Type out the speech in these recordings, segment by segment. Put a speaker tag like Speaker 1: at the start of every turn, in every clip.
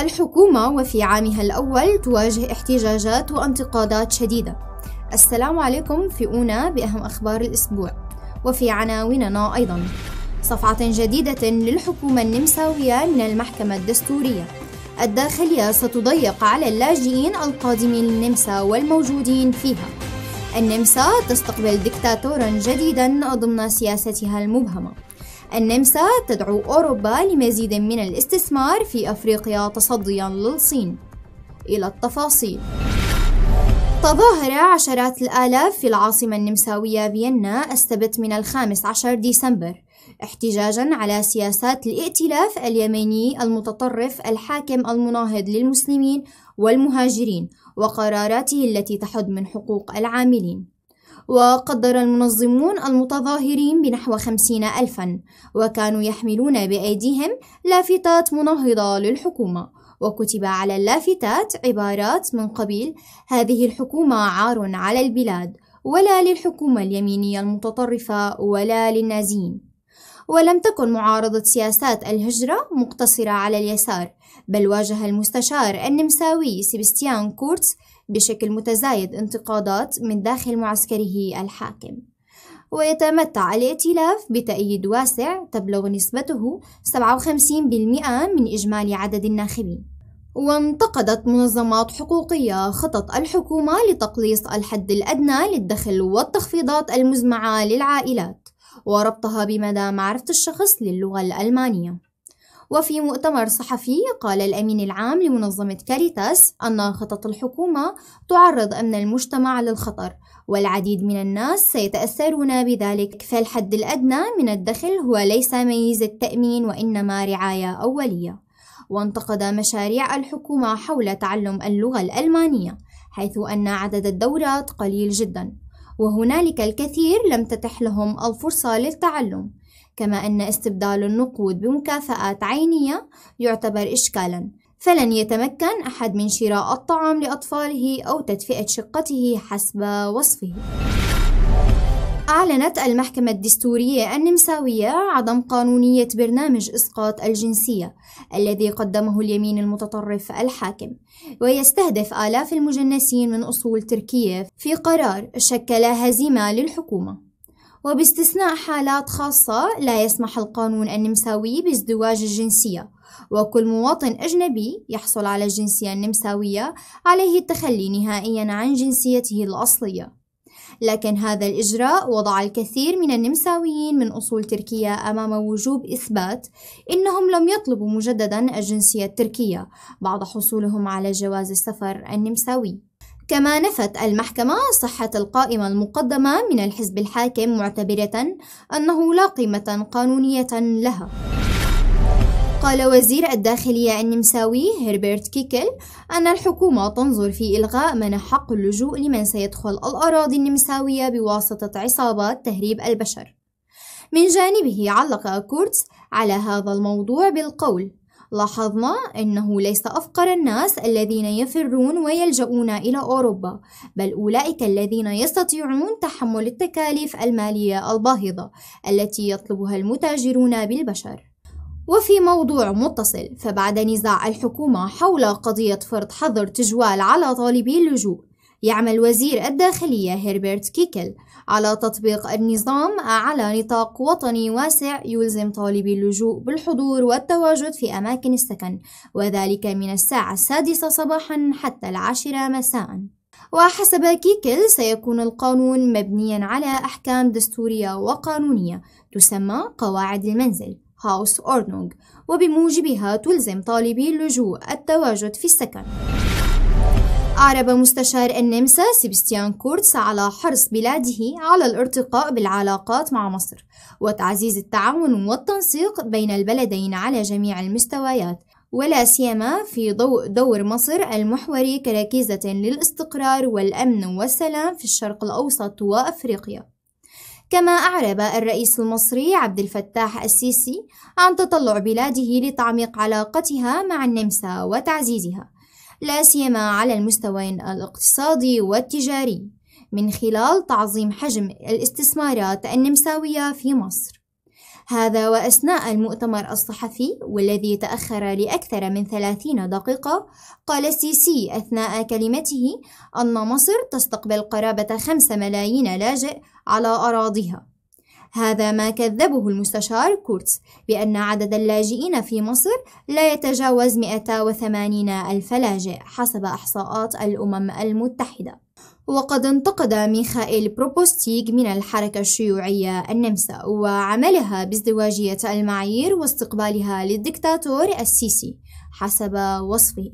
Speaker 1: الحكومة وفي عامها الأول تواجه احتجاجات وانتقادات شديدة السلام عليكم في أونا بأهم أخبار الأسبوع وفي عناويننا أيضا صفعة جديدة للحكومة النمساوية من المحكمة الدستورية الداخلية ستضيق على اللاجئين القادمين للنمسا والموجودين فيها النمسا تستقبل دكتاتورا جديدا ضمن سياستها المبهمه النمسا تدعو أوروبا لمزيد من الاستثمار في أفريقيا تصديا للصين إلى التفاصيل تظاهر عشرات الآلاف في العاصمة النمساوية فيينا السبت من الخامس عشر ديسمبر احتجاجا على سياسات الائتلاف اليميني المتطرف الحاكم المناهض للمسلمين والمهاجرين وقراراته التي تحد من حقوق العاملين وقدر المنظمون المتظاهرين بنحو خمسين ألفا وكانوا يحملون بأيديهم لافتات مناهضة للحكومة وكتب على اللافتات عبارات من قبيل هذه الحكومة عار على البلاد ولا للحكومة اليمينية المتطرفة ولا للنازيين ولم تكن معارضة سياسات الهجرة مقتصرة على اليسار بل واجه المستشار النمساوي سيبستيان كورتس بشكل متزايد انتقادات من داخل معسكره الحاكم ويتمتع الائتلاف بتأييد واسع تبلغ نسبته 57% من إجمالي عدد الناخبين وانتقدت منظمات حقوقية خطط الحكومة لتقليص الحد الأدنى للدخل والتخفيضات المزمعة للعائلات وربطها بمدى معرفة الشخص للغة الألمانية وفي مؤتمر صحفي قال الأمين العام لمنظمة كاريتاس أن خطط الحكومة تعرض أمن المجتمع للخطر والعديد من الناس سيتأثرون بذلك فالحد الأدنى من الدخل هو ليس ميزة تأمين وإنما رعاية أولية وانتقد مشاريع الحكومة حول تعلم اللغة الألمانية حيث أن عدد الدورات قليل جداً وهنالك الكثير لم تتح لهم الفرصة للتعلم كما أن استبدال النقود بمكافآت عينية يعتبر إشكالاً فلن يتمكن أحد من شراء الطعام لأطفاله أو تدفئة شقته حسب وصفه أعلنت المحكمة الدستورية النمساوية عدم قانونية برنامج إسقاط الجنسية الذي قدمه اليمين المتطرف الحاكم ويستهدف آلاف المجنسين من أصول تركية في قرار شكل هزيمة للحكومة وباستثناء حالات خاصة لا يسمح القانون النمساوي بازدواج الجنسية وكل مواطن أجنبي يحصل على الجنسية النمساوية عليه التخلي نهائيا عن جنسيته الأصلية لكن هذا الإجراء وضع الكثير من النمساويين من أصول تركيا أمام وجوب إثبات إنهم لم يطلبوا مجددا الجنسية التركية بعد حصولهم على جواز السفر النمساوي كما نفت المحكمة صحة القائمة المقدمة من الحزب الحاكم معتبرة أنه لا قيمة قانونية لها قال وزير الداخلية النمساوي هربرت كيكل أن الحكومة تنظر في إلغاء منح حق اللجوء لمن سيدخل الأراضي النمساوية بواسطة عصابات تهريب البشر من جانبه علق كورتس على هذا الموضوع بالقول لاحظنا أنه ليس أفقر الناس الذين يفرون ويلجؤون إلى أوروبا بل أولئك الذين يستطيعون تحمل التكاليف المالية الباهظة التي يطلبها المتاجرون بالبشر وفي موضوع متصل فبعد نزاع الحكومة حول قضية فرض حظر تجوال على طالبي اللجوء يعمل وزير الداخلية هربرت كيكل على تطبيق النظام على نطاق وطني واسع يلزم طالبي اللجوء بالحضور والتواجد في أماكن السكن وذلك من الساعة السادسة صباحا حتى العاشرة مساء وحسب كيكل سيكون القانون مبنيا على أحكام دستورية وقانونية تسمى قواعد المنزل هاوس أورنونغ وبموجبها تلزم طالبي اللجوء التواجد في السكن أعرب مستشار النمسا سيبستيان كورتس على حرص بلاده على الارتقاء بالعلاقات مع مصر وتعزيز التعاون والتنسيق بين البلدين على جميع المستويات ولا سيما في ضوء دور مصر المحوري كركيزة للاستقرار والأمن والسلام في الشرق الأوسط وأفريقيا كما أعرب الرئيس المصري عبد الفتاح السيسي عن تطلع بلاده لتعميق علاقتها مع النمسا وتعزيزها لا سيما على المستوين الاقتصادي والتجاري من خلال تعظيم حجم الاستثمارات النمساوية في مصر هذا وأثناء المؤتمر الصحفي والذي تأخر لأكثر من 30 دقيقة قال السيسي أثناء كلمته أن مصر تستقبل قرابة خمسة ملايين لاجئ على أراضيها هذا ما كذبه المستشار كورتس بأن عدد اللاجئين في مصر لا يتجاوز 280 ألف لاجئ حسب إحصاءات الأمم المتحدة وقد انتقد ميخائيل بروبوستيغ من الحركة الشيوعية النمسا وعملها بازدواجية المعايير واستقبالها للدكتاتور السيسي حسب وصفه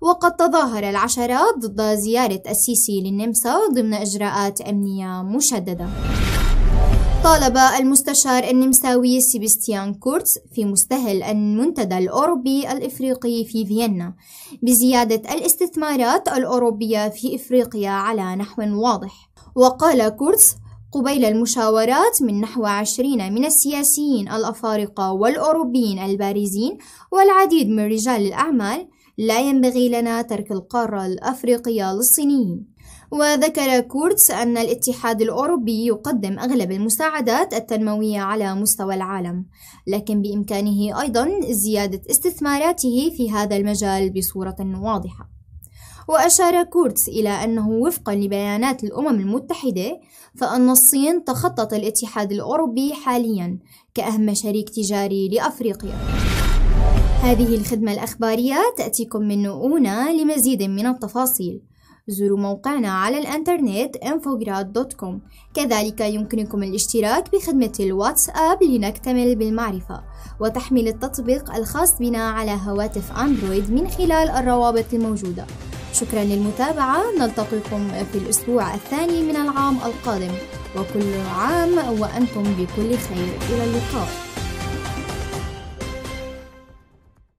Speaker 1: وقد تظاهر العشرات ضد زيارة السيسي للنمسا ضمن إجراءات أمنية مشددة طالب المستشار النمساوي سيبستيان كورتس في مستهل المنتدى الأوروبي الإفريقي في فيينا بزيادة الاستثمارات الأوروبية في إفريقيا على نحو واضح وقال كورتس قبيل المشاورات من نحو عشرين من السياسيين الأفارقة والأوروبيين البارزين والعديد من رجال الأعمال لا ينبغي لنا ترك القارة الأفريقية للصينيين وذكر كورتس أن الاتحاد الأوروبي يقدم أغلب المساعدات التنموية على مستوى العالم، لكن بإمكانه أيضًا زيادة استثماراته في هذا المجال بصورة واضحة. وأشار كورتس إلى أنه وفقًا لبيانات الأمم المتحدة، فأن الصين تخطط الاتحاد الأوروبي حاليًا كأهم شريك تجاري لأفريقيا. هذه الخدمة الأخبارية تأتيكم من نؤونا لمزيد من التفاصيل. زوروا موقعنا على الانترنت infograd.com كذلك يمكنكم الاشتراك بخدمة الواتساب لنكتمل بالمعرفة وتحميل التطبيق الخاص بنا على هواتف أندرويد من خلال الروابط الموجودة شكرا للمتابعة نلتقيكم في الأسبوع الثاني من العام القادم وكل عام وأنتم بكل خير إلى اللقاء